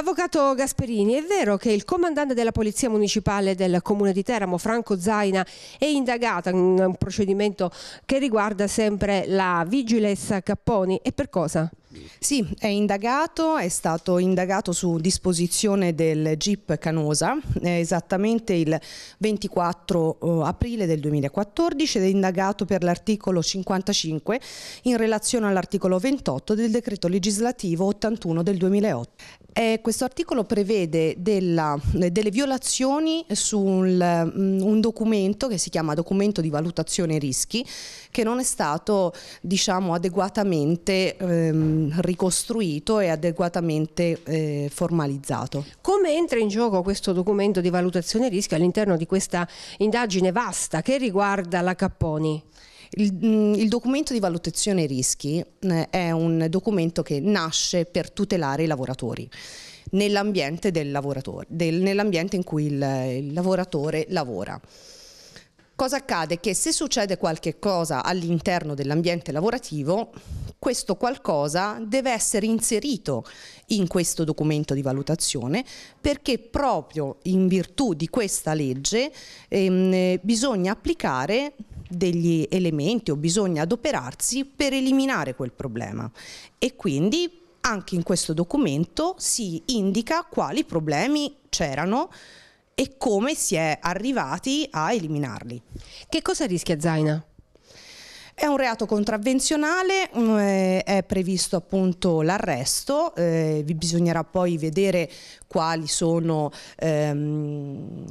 Avvocato Gasperini, è vero che il comandante della Polizia Municipale del Comune di Teramo, Franco Zaina, è indagato in un procedimento che riguarda sempre la vigilessa Capponi e per cosa? Sì, è indagato, è stato indagato su disposizione del GIP Canosa eh, esattamente il 24 eh, aprile del 2014 ed è indagato per l'articolo 55 in relazione all'articolo 28 del decreto legislativo 81 del 2008. Eh, questo articolo prevede della, delle violazioni su mm, un documento che si chiama documento di valutazione rischi che non è stato diciamo, adeguatamente ehm, ricostruito e adeguatamente eh, formalizzato. Come entra in gioco questo documento di valutazione rischi all'interno di questa indagine vasta che riguarda la Capponi? Il, mm, il documento di valutazione rischi eh, è un documento che nasce per tutelare i lavoratori nell'ambiente nell in cui il, il lavoratore lavora. Cosa accade? Che se succede qualche cosa all'interno dell'ambiente lavorativo, questo qualcosa deve essere inserito in questo documento di valutazione perché proprio in virtù di questa legge ehm, bisogna applicare degli elementi o bisogna adoperarsi per eliminare quel problema e quindi anche in questo documento si indica quali problemi c'erano e come si è arrivati a eliminarli. Che cosa rischia Zaina? È un reato contravvenzionale, mm, eh, è previsto appunto l'arresto, eh, vi bisognerà poi vedere quali sono ehm,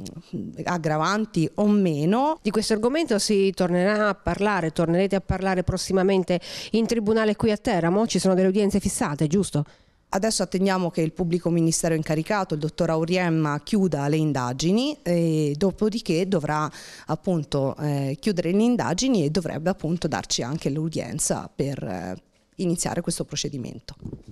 aggravanti o meno. Di questo argomento si tornerà a parlare, tornerete a parlare prossimamente in tribunale qui a Teramo, ci sono delle udienze fissate, giusto? Adesso attendiamo che il pubblico ministero incaricato, il dottor Auriemma, chiuda le indagini e dopodiché dovrà appunto eh, chiudere le indagini e dovrebbe appunto darci anche l'udienza per eh, iniziare questo procedimento.